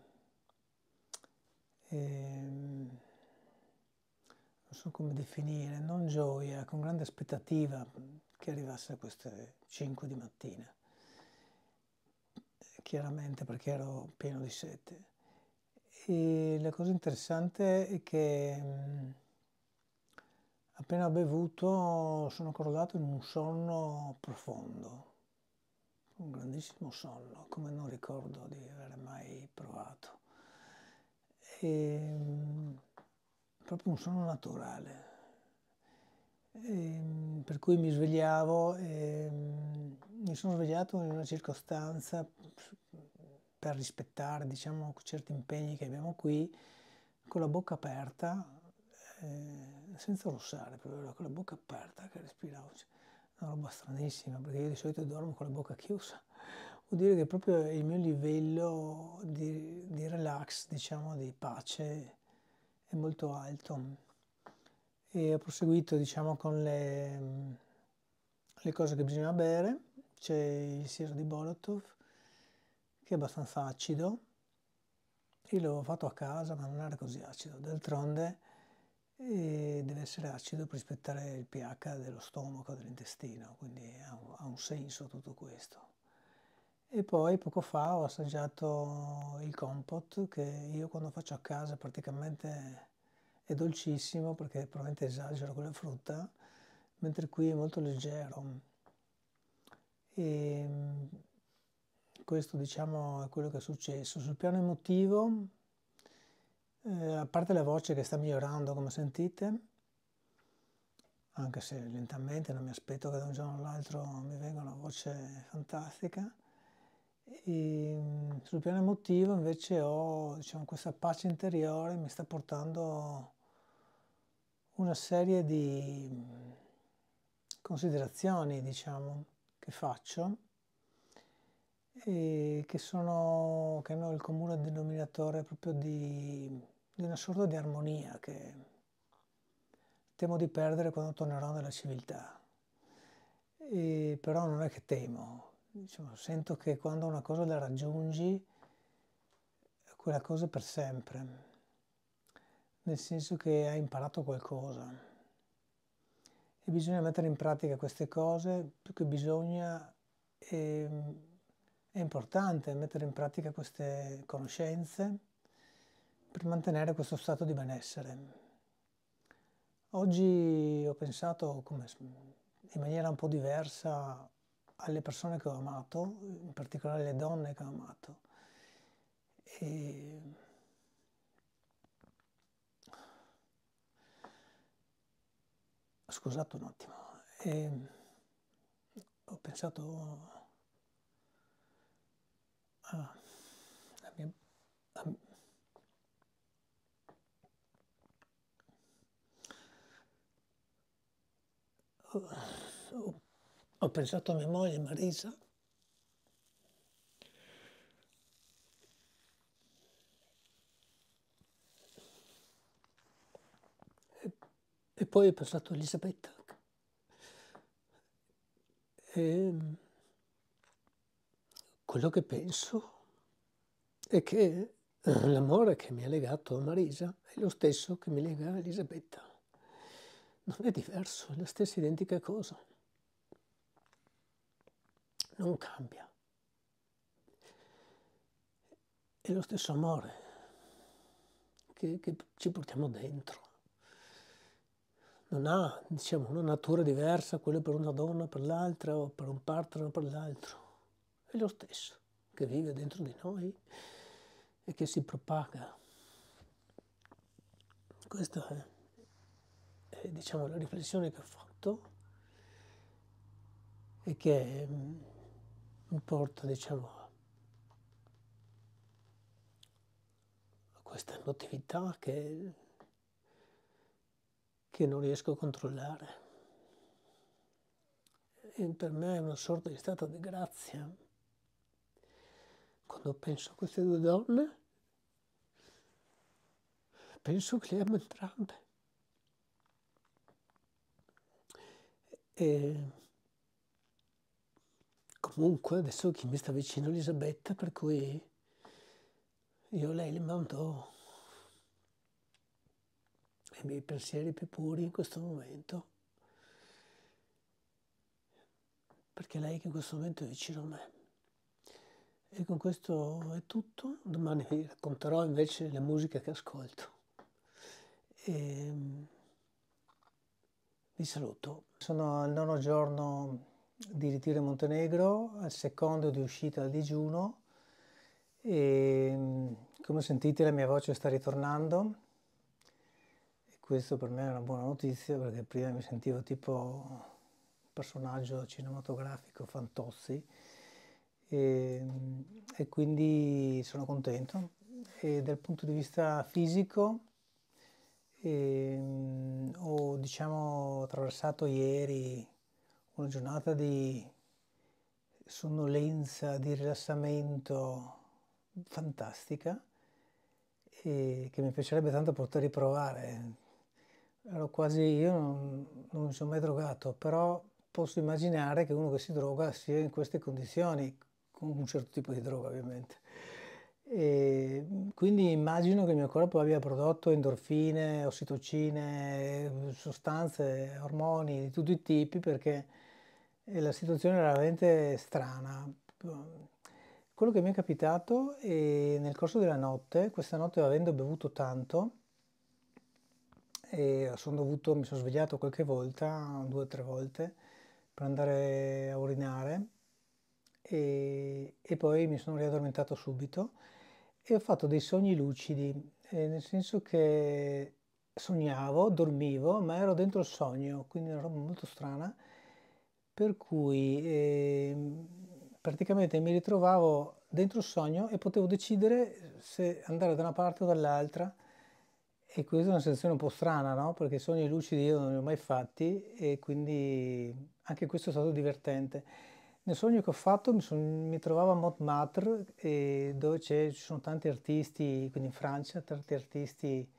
[SPEAKER 1] Ehm, non so come definire, non gioia, con grande aspettativa che arrivasse a queste 5 di mattina, chiaramente perché ero pieno di sete. E la cosa interessante è che mm, appena ho bevuto sono crollato in un sonno profondo, un grandissimo sonno, come non ricordo di aver mai provato. E, ehm, proprio un sonno naturale, e, ehm, per cui mi svegliavo e ehm, mi sono svegliato in una circostanza per rispettare diciamo, certi impegni che abbiamo qui, con la bocca aperta, eh, senza russare, però con la bocca aperta che respiravo una roba stranissima, perché io di solito dormo con la bocca chiusa. Vuol dire che proprio il mio livello di, di relax, diciamo, di pace è molto alto. E ho proseguito, diciamo, con le, le cose che bisogna bere. C'è il siero di Bolotov, che è abbastanza acido. Io l'avevo fatto a casa, ma non era così acido. D'altronde e deve essere acido per rispettare il pH dello stomaco, dell'intestino, quindi ha un, ha un, senso tutto questo. E poi poco fa ho assaggiato il compot che io quando faccio a casa praticamente è dolcissimo perché probabilmente esagero con la frutta, mentre qui è molto leggero. E ehm, questo diciamo è quello che è successo. Sul piano emotivo eh, a parte la voce che sta migliorando come sentite, anche se lentamente non mi aspetto che da un giorno all'altro mi venga una voce fantastica, e, mm, sul piano emotivo invece ho diciamo, questa pace interiore, mi sta portando una serie di mm, considerazioni diciamo, che faccio e che, sono, che hanno il comune denominatore proprio di di una sorta di armonia che temo di perdere quando tornerò nella civiltà. E però non è che temo, diciamo, sento che quando una cosa la raggiungi, quella cosa per sempre, nel senso che hai imparato qualcosa. E bisogna mettere in pratica queste cose, più che bisogna, è, ehm, è importante mettere in pratica queste conoscenze per mantenere questo stato di benessere. Oggi ho pensato come, in maniera un po' diversa alle persone che ho amato, in particolare le donne che ho amato. E... Scusate un attimo. E... Ho pensato ah, a... a mia... a ho, pensato a mia moglie Marisa, e, e poi ho pensato a Elisabetta. E, ehm, quello che penso è che l'amore che mi ha legato a Marisa è lo stesso che mi lega a Elisabetta non è diverso, è la stessa identica cosa. Non cambia. È lo stesso amore che, che ci portiamo dentro. Non ha, diciamo, una natura diversa, quella per una donna, per l'altra, o per un partner, o per l'altro. È lo stesso che vive dentro di noi e che si propaga. Questo è. Eh, diciamo, la riflessione che ho fatto e che mi mm, porta diciamo, a questa emotività che, che non riesco a controllare. E per me è una sorta di stato di grazia. Quando penso a queste due donne, penso che le amo entrambe. E comunque adesso chi mi sta vicino è Elisabetta, per cui io lei le mando i miei pensieri più puri in questo momento, perché è lei che in questo momento è vicino a me. E con questo è tutto, domani vi racconterò invece la musica che ascolto. E, ehm, vi saluto. Sono al nono giorno di ritiro in Montenegro, al secondo di uscita dal digiuno e mm, come sentite la mia voce sta ritornando e questo per me è una buona notizia perché prima mi sentivo tipo un personaggio cinematografico fantozzi e, mm, e quindi sono contento e dal punto di vista fisico e, ehm, ho diciamo attraversato ieri una giornata di sonnolenza, di rilassamento fantastica e che mi piacerebbe tanto poter riprovare. Ero quasi, io non, non mi sono mai drogato, però posso immaginare che uno che si droga sia in queste condizioni, con un certo tipo di droga ovviamente. E quindi immagino che il mio corpo abbia prodotto endorfine, ossitocine, sostanze, ormoni di tutti i tipi perché eh, la situazione era veramente strana. Quello che mi è capitato è nel corso della notte, questa notte avendo bevuto tanto, e sono dovuto, mi sono svegliato qualche volta, due o tre volte, per andare a urinare e, e poi mi sono riaddormentato subito e ho fatto dei sogni lucidi, eh, nel senso che sognavo, dormivo, ma ero dentro il sogno, quindi una roba molto strana, per cui eh, praticamente mi ritrovavo dentro il sogno e potevo decidere se andare da una parte o dall'altra e questa è una sensazione un po' strana, no? Perché sogni lucidi io non li ho mai fatti e quindi anche questo è stato divertente. Nel sogno che ho fatto mi, son, mi trovavo a Montmartre dove ci sono tanti artisti, quindi in Francia, tanti artisti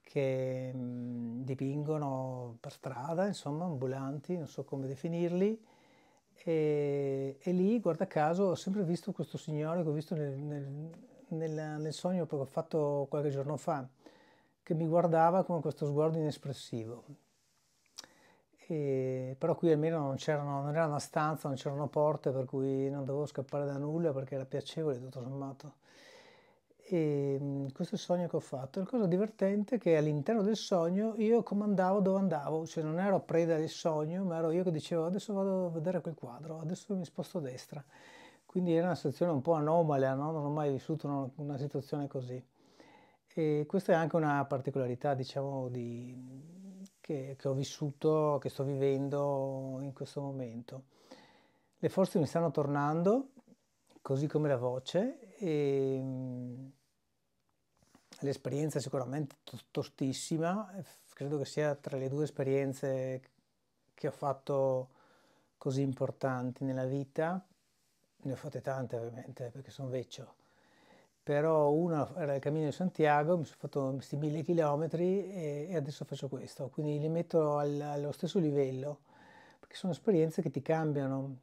[SPEAKER 1] che mh, mhmm, dipingono per strada, insomma, ambulanti, non so come definirli. E, e, lì, guarda caso, ho sempre visto questo signore che ho visto nel, nel, nel, nel sogno che ho fatto qualche giorno fa, che mi guardava con questo sguardo inespressivo. E, però qui almeno non, non era una stanza, non c'erano porte, per cui non dovevo scappare da nulla perché era piacevole tutto sommato. E, ehm, questo è il sogno che ho fatto. La cosa divertente è che all'interno del sogno io comandavo dove andavo, cioè non ero preda del sogno, ma ero io che dicevo adesso vado a vedere quel quadro, adesso mi sposto a destra. Quindi era una situazione un po' anomala, no? non ho mai vissuto una, una situazione così. E questa è anche una particolarità, diciamo, di, che, che ho vissuto, che sto vivendo in questo momento. Le forze mi stanno tornando, così come la voce, e ehm, l'esperienza sicuramente tostissima, eh, credo che sia tra le due esperienze che ho fatto così importanti nella vita, ne ho fatte tante ovviamente perché sono vecchio, però una era il Cammino di Santiago, mi sono fatto questi mille chilometri e, adesso faccio questo, quindi li metto al, allo stesso livello, perché sono esperienze che ti cambiano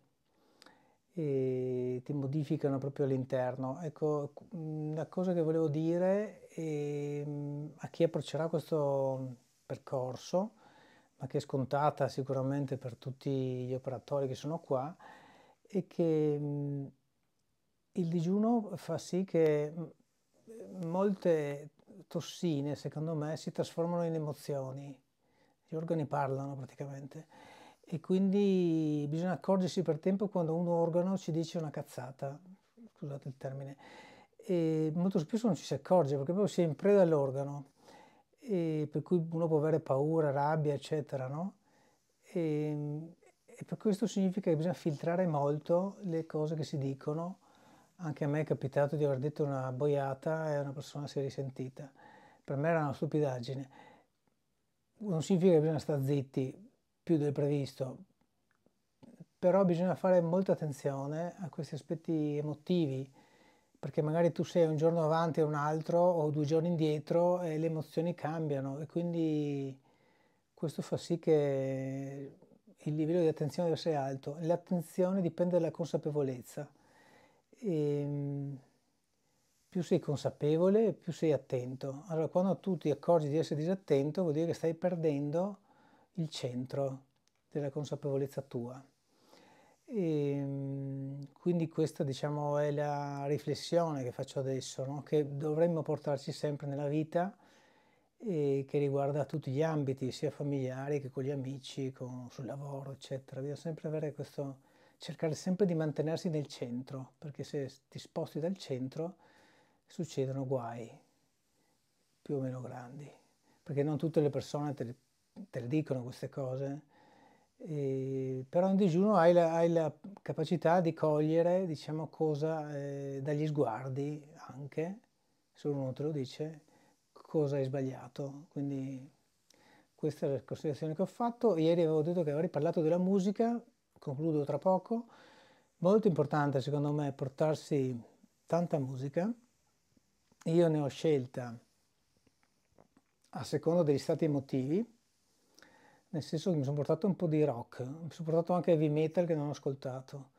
[SPEAKER 1] e ti modificano proprio all'interno. Ecco, una cosa che volevo dire è, a chi approccerà questo percorso, ma che è scontata sicuramente per tutti gli operatori che sono qua, è che il digiuno fa sì che mm, molte tossine, secondo me, si trasformano in emozioni, gli organi parlano praticamente e quindi bisogna accorgersi per tempo quando un organo ci dice una cazzata, scusate il termine, e molto spesso non ci si accorge perché proprio si è in preda all'organo, per cui uno può avere paura, rabbia, eccetera, no? E, e per questo significa che bisogna filtrare molto le cose che si dicono anche a me è capitato di aver detto una boiata e una persona si è risentita. Per me era una stupidaggine. Non significa che bisogna stare zitti più del previsto, però bisogna fare molta attenzione a questi aspetti emotivi, perché magari tu sei un giorno avanti e un altro o due giorni indietro e le emozioni cambiano e quindi questo fa sì che il livello di attenzione deve essere alto. L'attenzione dipende dalla consapevolezza e ehm, più sei consapevole, più sei attento. Allora, quando tu ti accorgi di essere disattento, vuol dire che stai perdendo il centro della consapevolezza tua. E, ehm, quindi questa, diciamo, è la riflessione che faccio adesso, no? che dovremmo portarci sempre nella vita e eh, che riguarda tutti gli ambiti, sia familiari che con gli amici, con, sul lavoro, eccetera. Bisogna sempre avere questo cercare sempre di mantenersi nel centro, perché se ti sposti dal centro succedono guai più o meno grandi, perché non tutte le persone te le, te le dicono queste cose, e, però in digiuno hai la, hai la capacità di cogliere, diciamo, cosa eh, dagli sguardi anche, se uno non te lo dice, cosa hai sbagliato, quindi questa è la considerazione che ho fatto. Ieri avevo detto che avrei parlato della musica, concludo tra poco, molto importante secondo me portarsi tanta musica. Io ne ho scelta a seconda degli stati emotivi, nel senso che mi sono portato un po' di rock, mi sono portato anche heavy metal che non ho ascoltato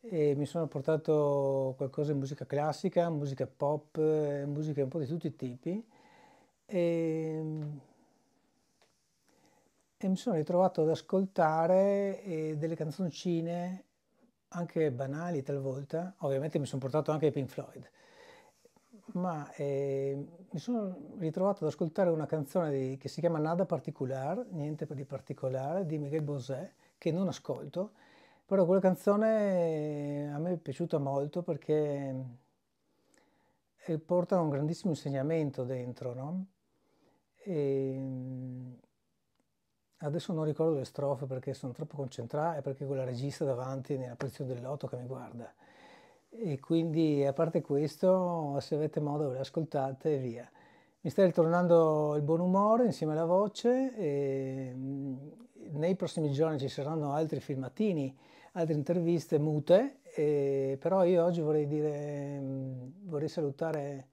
[SPEAKER 1] e mi sono portato qualcosa di musica classica, musica pop, eh, musica un po' di tutti i tipi. E ehm, e mi sono ritrovato ad ascoltare eh, delle canzoncine, anche banali talvolta, ovviamente mi sono portato anche Pink Floyd, ma eh, mi sono ritrovato ad ascoltare una canzone di, che si chiama Nada Particular, niente di particolare, di Miguel Bosé, che non ascolto, però quella canzone eh, a me è piaciuta molto perché eh, porta un grandissimo insegnamento dentro, no? E, adesso non ricordo le strofe perché sono troppo concentrato e perché quella regista davanti nella posizione del lotto che mi guarda. E quindi a parte questo, se avete modo ve le ascoltate e via. Mi sta ritornando il buon umore insieme alla voce e mm, nei prossimi giorni ci saranno altri filmatini, altre interviste mute, e però io oggi vorrei dire, mm, vorrei salutare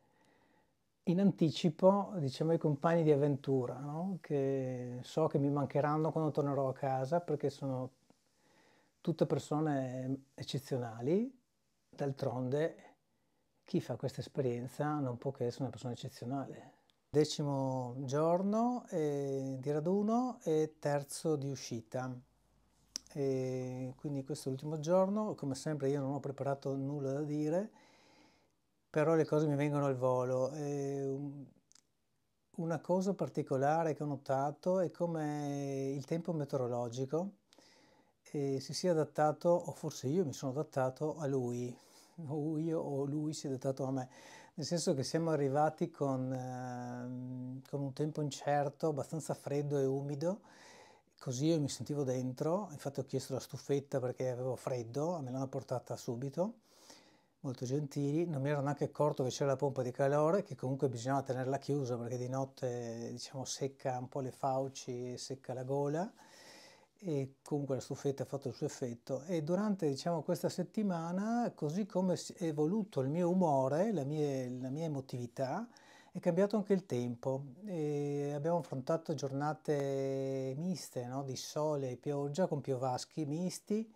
[SPEAKER 1] in anticipo diciamo, ai compagni di avventura, no? che so che mi mancheranno quando tornerò a casa perché sono tutte persone eccezionali, d'altronde chi fa questa esperienza non può che essere una persona eccezionale. Decimo giorno eh, di raduno e terzo di uscita. E quindi questo è l'ultimo giorno, come sempre io non ho preparato nulla da dire, però le cose mi vengono al volo. E ehm, una cosa particolare che ho notato è come il tempo meteorologico eh, si sia adattato, o forse io mi sono adattato a lui, o io o lui si è adattato a me, nel senso che siamo arrivati con, eh, con un tempo incerto, abbastanza freddo e umido, così io mi sentivo dentro, infatti ho chiesto la stufetta perché avevo freddo, me l'hanno portata subito molto gentili, non mi ero neanche accorto che c'era la pompa di calore, che comunque bisognava tenerla chiusa perché di notte diciamo, secca un po' le fauci, e secca la gola e comunque la stufetta ha fatto il suo effetto e durante diciamo, questa settimana così come è evoluto il mio umore, la mia, la mia emotività, è cambiato anche il tempo e abbiamo affrontato giornate miste no? di sole e pioggia con piovaschi misti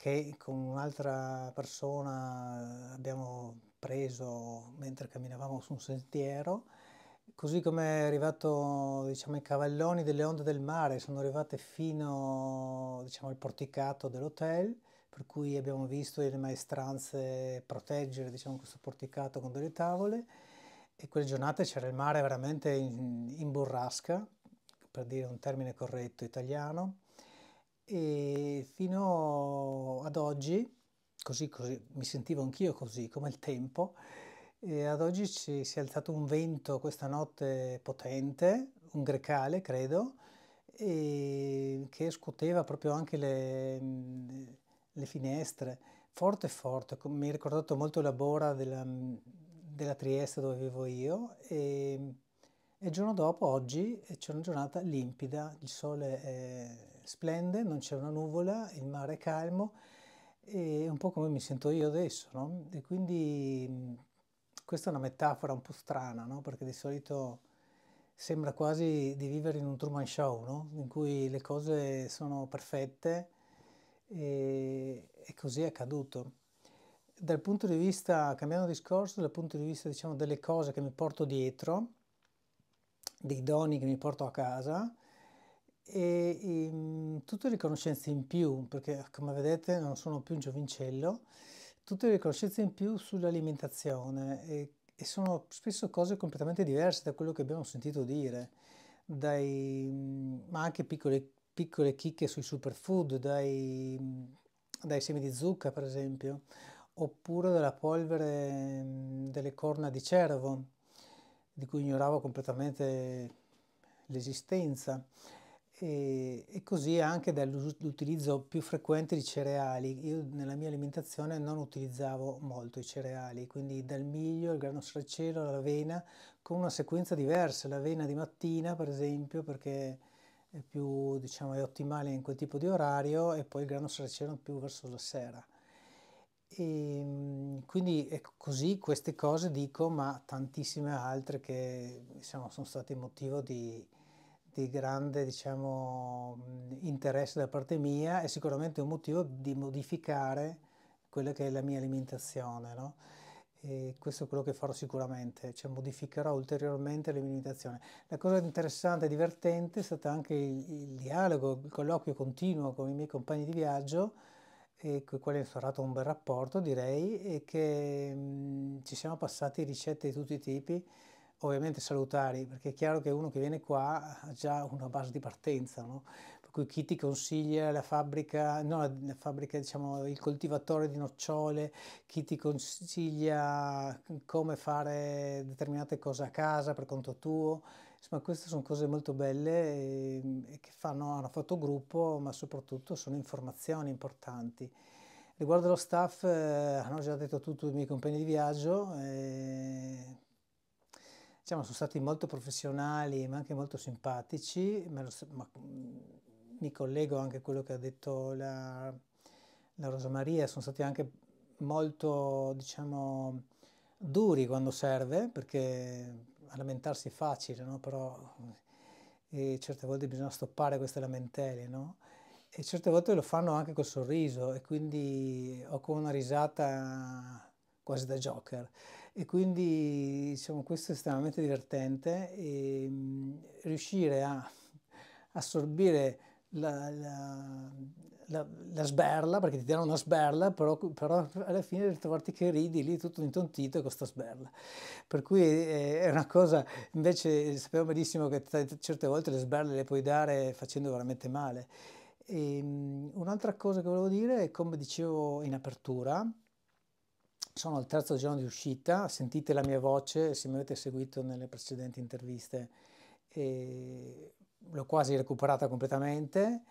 [SPEAKER 1] che con un'altra persona abbiamo preso mentre camminavamo su un sentiero, così come è arrivato diciamo, i cavalloni delle onde del mare, sono arrivate fino diciamo, al porticato dell'hotel, per cui abbiamo visto le maestranze proteggere diciamo, questo porticato con delle tavole e quelle giornate c'era il mare veramente in, in burrasca, per dire un termine corretto italiano e fino ad oggi, così, così mi sentivo anch'io così, come il tempo, e ad oggi ci, si è alzato un vento questa notte potente, un grecale credo, e che scuoteva proprio anche le, le finestre, forte forte, mi ha ricordato molto la bora della, della Trieste dove vivo io e, e il giorno dopo, oggi, c'è una giornata limpida, il sole è splende, non c'è una nuvola, il mare è calmo, è un po' come mi sento io adesso, no? E quindi mm, questa è una metafora un po' strana, no? Perché di solito sembra quasi di vivere in un Truman Show, no? In cui le cose sono perfette e, e così è accaduto. Dal punto di vista, cambiando discorso, dal punto di vista diciamo delle cose che mi porto dietro, dei doni che mi porto a casa, e, e ehm, tutte le conoscenze in più, perché come vedete non sono più un giovincello, tutte le conoscenze in più sull'alimentazione e, e sono spesso cose completamente diverse da quello che abbiamo sentito dire, dai, mm, ma anche piccole, piccole chicche sui superfood, dai, mm, dai semi di zucca per esempio, oppure dalla polvere mm, delle corna di cervo, di cui ignoravo completamente l'esistenza e, e così anche dall'utilizzo più frequente di cereali. Io nella mia alimentazione non utilizzavo molto i cereali, quindi dal miglio, il grano saraceno, l'avena, con una sequenza diversa, l'avena di mattina per esempio perché è più diciamo, è ottimale in quel tipo di orario e poi il grano saraceno più verso la sera. E ehm, quindi ecco, così queste cose dico, ma tantissime altre che diciamo, sono state motivo di, di grande diciamo, interesse da parte mia è sicuramente un motivo di modificare quella che è la mia alimentazione. No? questo è quello che farò sicuramente, cioè modificherò ulteriormente l'alimentazione. La cosa interessante e divertente è stato anche il, il dialogo, il colloquio continuo con i miei compagni di viaggio e con i quali ho instaurato un bel rapporto direi e che mh, mm, ci siamo passati ricette di tutti i tipi ovviamente salutari, perché è chiaro che uno che viene qua ha già una base di partenza, no? per cui chi ti consiglia la fabbrica, no, la fabbrica, diciamo, il coltivatore di nocciole, chi ti consiglia come fare determinate cose a casa per conto tuo, insomma queste sono cose molto belle e, e che fanno, hanno fatto gruppo, ma soprattutto sono informazioni importanti. Riguardo lo staff, eh, hanno già detto tutto i miei compagni di viaggio, eh, diciamo, sono stati molto professionali ma anche molto simpatici, ma, ma mm, mi collego anche a quello che ha detto la, la Rosamaria, sono stati anche molto, diciamo, duri quando serve, perché a lamentarsi è facile, no? però eh, certe volte bisogna stoppare queste lamentele, no? e certe volte lo fanno anche col sorriso e quindi ho con una risata quasi da joker. E quindi diciamo, questo è estremamente divertente e ehm, riuscire a assorbire la, la, la, la, sberla, perché ti danno una sberla, però, però alla fine ritrovarti che ridi lì tutto intontito con questa sberla. Per cui eh, è una cosa, invece sappiamo benissimo che certe volte le sberle le puoi dare facendo veramente male. E, um, un'altra cosa che volevo dire è come dicevo in apertura, sono al terzo giorno di uscita, sentite la mia voce se mi avete seguito nelle precedenti interviste. E l'ho quasi recuperata completamente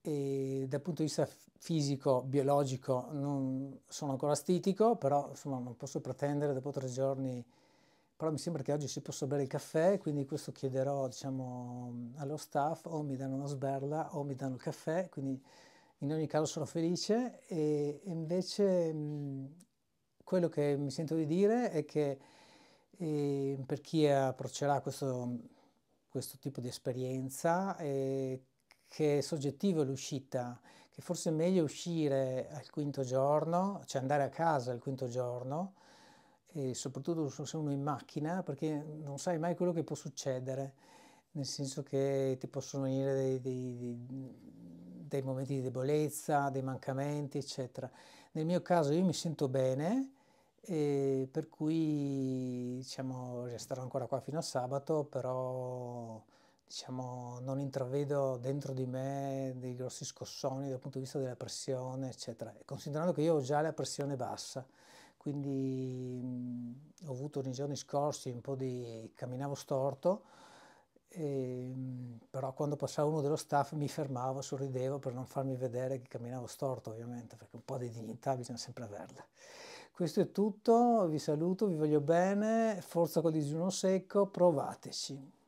[SPEAKER 1] e dal punto di vista fisico, biologico non sono ancora stitico, però insomma non posso pretendere dopo tre giorni, però mi sembra che oggi si possa bere il caffè, quindi questo chiederò diciamo allo staff o mi danno una sberla o mi danno il caffè, quindi in ogni caso sono felice e invece mh, quello che mi sento di dire è che eh, per chi approccerà questo, questo tipo di esperienza, eh, che è soggettivo l'uscita, che forse è meglio uscire al quinto giorno, cioè andare a casa al quinto giorno, soprattutto se uno è in macchina, perché non sai mai quello che può succedere, nel senso che ti possono venire dei, dei, dei momenti di debolezza, dei mancamenti, eccetera. Nel mio caso io mi sento bene, e per cui diciamo, resterò ancora qua fino a sabato, però diciamo, non intravedo dentro di me dei grossi scossoni dal punto di vista della pressione, eccetera. E considerando che io ho già la pressione bassa, quindi mh, ho avuto nei giorni scorsi un po' di camminavo storto e, ehm, però quando passava uno dello staff mi fermavo, sorridevo per non farmi vedere che camminavo storto ovviamente, perché un po' di dignità bisogna sempre averla. Questo è tutto, vi saluto, vi voglio bene, forza col digiuno secco, provateci.